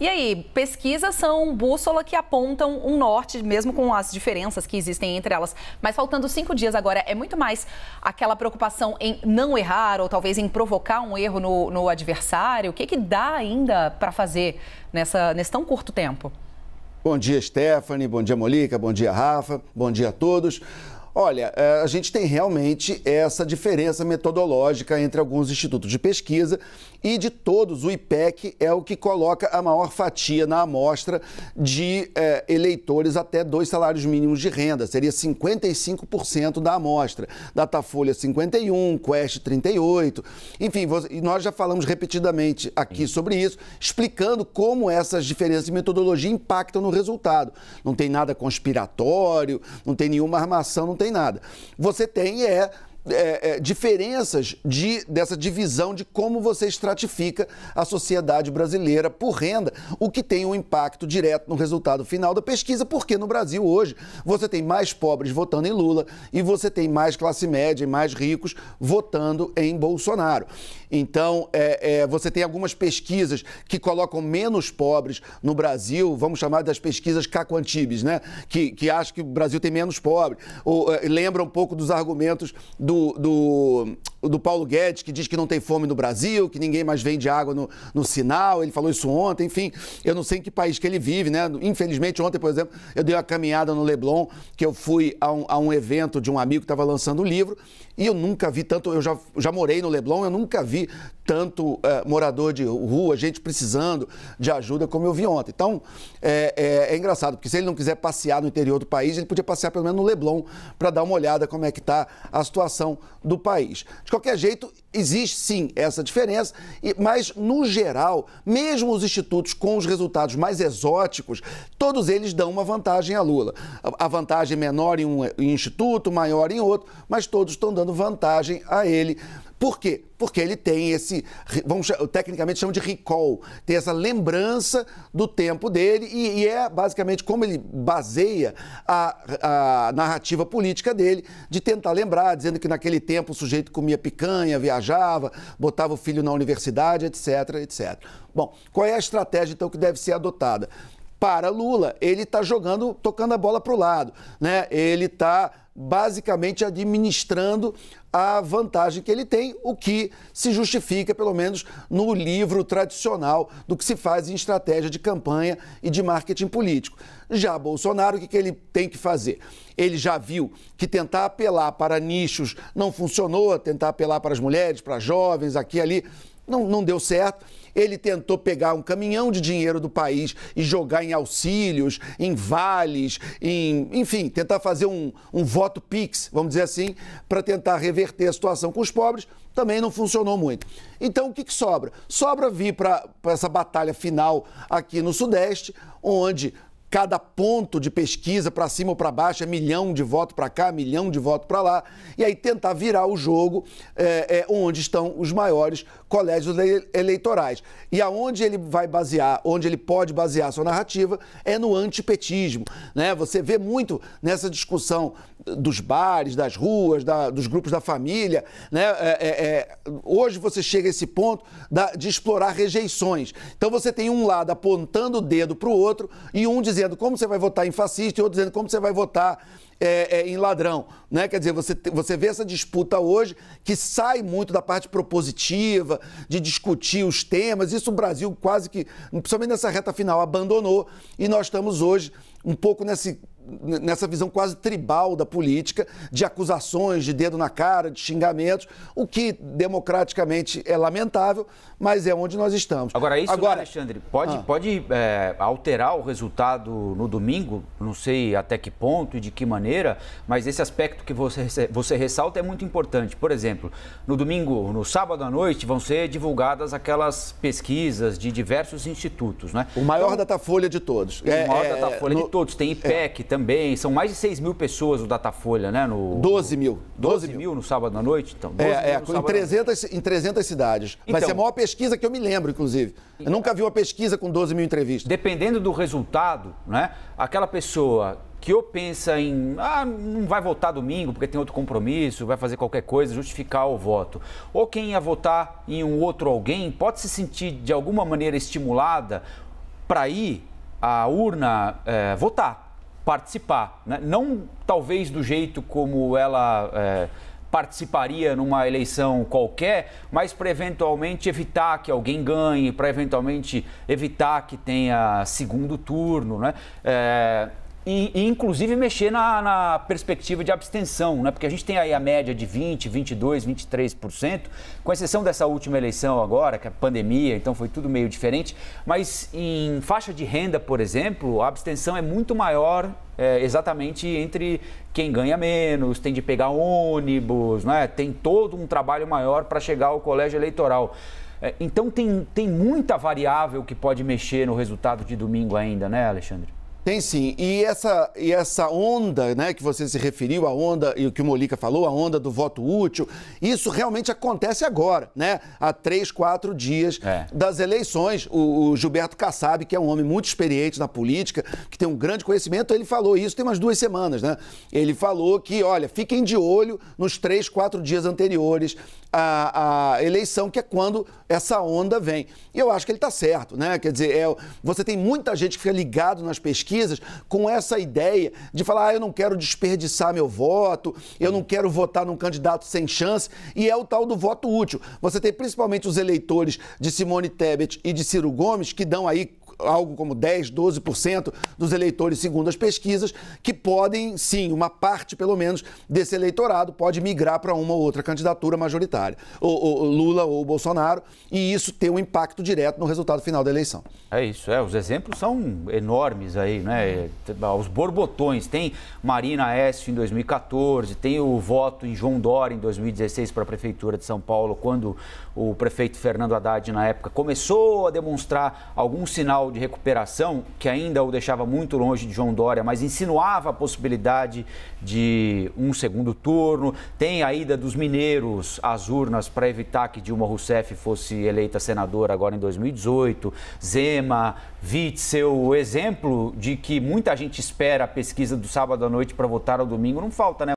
E aí, pesquisas são bússola que apontam um norte, mesmo com as diferenças que existem entre elas. Mas faltando cinco dias agora, é muito mais aquela preocupação em não errar ou talvez em provocar um erro no, no adversário. O que, que dá ainda para fazer nessa, nesse tão curto tempo? Bom dia, Stephanie. Bom dia, Molica. Bom dia, Rafa. Bom dia a todos. Olha, eh, a gente tem realmente essa diferença metodológica entre alguns institutos de pesquisa e de todos o IPEC é o que coloca a maior fatia na amostra de é, eleitores até dois salários mínimos de renda, seria 55% da amostra. Datafolha 51, Quest 38, enfim, e nós já falamos repetidamente aqui sobre isso, explicando como essas diferenças de metodologia impactam no resultado. Não tem nada conspiratório, não tem nenhuma armação, não tem tem nada. Você tem é é, é, diferenças de, dessa divisão de como você estratifica a sociedade brasileira por renda, o que tem um impacto direto no resultado final da pesquisa, porque no Brasil hoje você tem mais pobres votando em Lula e você tem mais classe média e mais ricos votando em Bolsonaro. Então, é, é você tem algumas pesquisas que colocam menos pobres no Brasil, vamos chamar das pesquisas Cacoantibes, né? Que, que acham que o Brasil tem menos pobres. Ou, é, lembra um pouco dos argumentos do do, do, Paulo Guedes, que diz que não tem fome no Brasil, que ninguém mais vende água no, no sinal, ele falou isso ontem, enfim, eu não sei em que país que ele vive, né? Infelizmente, ontem, por exemplo, eu dei uma caminhada no Leblon, que eu fui a um, a um evento de um amigo que estava lançando um livro, e eu nunca vi tanto, eu já, já morei no Leblon, eu nunca vi tanto é, morador de rua, gente precisando de ajuda como eu vi ontem. Então, é, é, é, engraçado, porque se ele não quiser passear no interior do país, ele podia passear pelo menos no Leblon para dar uma olhada como é que está a situação população do país. De qualquer jeito, existe sim essa diferença, mas no geral, mesmo os institutos com os resultados mais exóticos, todos eles dão uma vantagem a Lula. A vantagem menor em um instituto, maior em outro, mas todos estão dando vantagem a ele. Por quê? Porque ele tem esse, vamos, tecnicamente chama de recall, tem essa lembrança do tempo dele e, e é basicamente como ele baseia a, a, narrativa política dele de tentar lembrar, dizendo que naquele tempo o sujeito comia picanha, viajava, botava o filho na universidade, etc, etc. Bom, qual é a estratégia então que deve ser adotada? para Lula. Ele está jogando, tocando a bola para o lado. Né? Ele está basicamente administrando a vantagem que ele tem, o que se justifica, pelo menos, no livro tradicional do que se faz em estratégia de campanha e de marketing político. Já Bolsonaro, o que, que ele tem que fazer? Ele já viu que tentar apelar para nichos não funcionou, tentar apelar para as mulheres, para jovens, aqui e ali, não, não deu certo. Ele tentou pegar um caminhão de dinheiro do país e jogar em auxílios, em vales, em, enfim, tentar fazer um, um voto PIX, vamos dizer assim, para tentar reverter a situação com os pobres, também não funcionou muito. Então o que, que sobra? Sobra vir para essa batalha final aqui no Sudeste, onde cada ponto de pesquisa para cima ou para baixo é milhão de voto para cá, milhão de voto para lá, e aí tentar virar o jogo é, é, onde estão os maiores colégios eleitorais. E aonde ele vai basear, onde ele pode basear sua narrativa, é no antipetismo. Né? Você vê muito nessa discussão dos bares, das ruas, da, dos grupos da família. Né? É, é, é hoje você chega a esse ponto da, de explorar rejeições. Então você tem um lado apontando o dedo para o outro e um dizendo dizendo como você vai votar em fascista e outro dizendo como você vai votar é, é, em ladrão. Né? Quer dizer, você, você vê essa disputa hoje que sai muito da parte propositiva, de discutir os temas. Isso o Brasil quase que, principalmente nessa reta final, abandonou. E nós estamos hoje um pouco nesse nessa visão quase tribal da política, de acusações, de dedo na cara, de xingamentos, o que democraticamente é lamentável, mas é onde nós estamos. Agora, isso, né, Agora, Alexandre, pode, ah. pode é, alterar o resultado no domingo? Não sei até que ponto e de que maneira, mas esse aspecto que você, você ressalta é muito importante. Por exemplo, no domingo, no sábado à noite, vão ser divulgadas aquelas pesquisas de diversos institutos. Né? O maior então, datafolha de todos. O maior é, é datafolha é, no... de todos. Tem é. IPEC também também. São mais de 6 mil pessoas o Datafolha, né? No, 12 mil. 12, 12 mil. no sábado à noite, então. é, é em, 300, em 300 cidades. Então, Vai ser a maior pesquisa que eu me lembro, inclusive. Eu nunca vi uma pesquisa com 12 mil entrevistas. Dependendo do resultado, né? Aquela pessoa que ou pensa em ah, não vai votar domingo porque tem outro compromisso, vai fazer qualquer coisa, justificar o voto. Ou quem ia votar em um outro alguém pode se sentir de alguma maneira estimulada para ir à urna é, votar participar. Né? Não talvez do jeito como ela é, participaria numa eleição qualquer, mas para eventualmente evitar que alguém ganhe, para eventualmente evitar que tenha segundo turno. Né? É, e, e inclusive mexer na, na, perspectiva de abstenção, né? porque a gente tem aí a média de 20, 22, 23%, com exceção dessa última eleição agora, que é pandemia, então foi tudo meio diferente, mas em faixa de renda, por exemplo, a abstenção é muito maior é, exatamente entre quem ganha menos, tem de pegar ônibus, né? tem todo um trabalho maior para chegar ao colégio eleitoral. É, então tem, tem muita variável que pode mexer no resultado de domingo ainda, né, Alexandre? Tem sim. E essa, e essa onda né, que você se referiu, a onda, e o que o Molica falou, a onda do voto útil, isso realmente acontece agora, né? Há três, quatro dias é. das eleições. O, o, Gilberto Kassab, que é um homem muito experiente na política, que tem um grande conhecimento, ele falou isso tem umas duas semanas, né? Ele falou que, olha, fiquem de olho nos três, quatro dias anteriores a, a eleição, que é quando essa onda vem. E eu acho que ele está certo, né? Quer dizer, é, você tem muita gente que fica ligado nas pesquisas com essa ideia de falar, ah, eu não quero desperdiçar meu voto, eu não quero votar num candidato sem chance, e é o tal do voto útil. Você tem principalmente os eleitores de Simone Tebet e de Ciro Gomes, que dão aí algo como 10, 12% dos eleitores, segundo as pesquisas, que podem, sim, uma parte pelo menos desse eleitorado pode migrar para uma ou outra candidatura majoritária, ou, ou Lula ou Bolsonaro, e isso ter um impacto direto no resultado final da eleição. É isso, é, os exemplos são enormes aí, né? Os borbotões, tem Marina Aécio em 2014, tem o voto em João Dória em 2016 para a prefeitura de São Paulo, quando o prefeito Fernando Haddad na época começou a demonstrar algum sinal de recuperação, que ainda o deixava muito longe de João Dória, mas insinuava a possibilidade de um segundo turno. Tem a ida dos mineiros às urnas para evitar que Dilma Rousseff fosse eleita senadora agora em 2018. Zema, Witzel, o exemplo de que muita gente espera a pesquisa do sábado à noite para votar ao domingo não falta, né?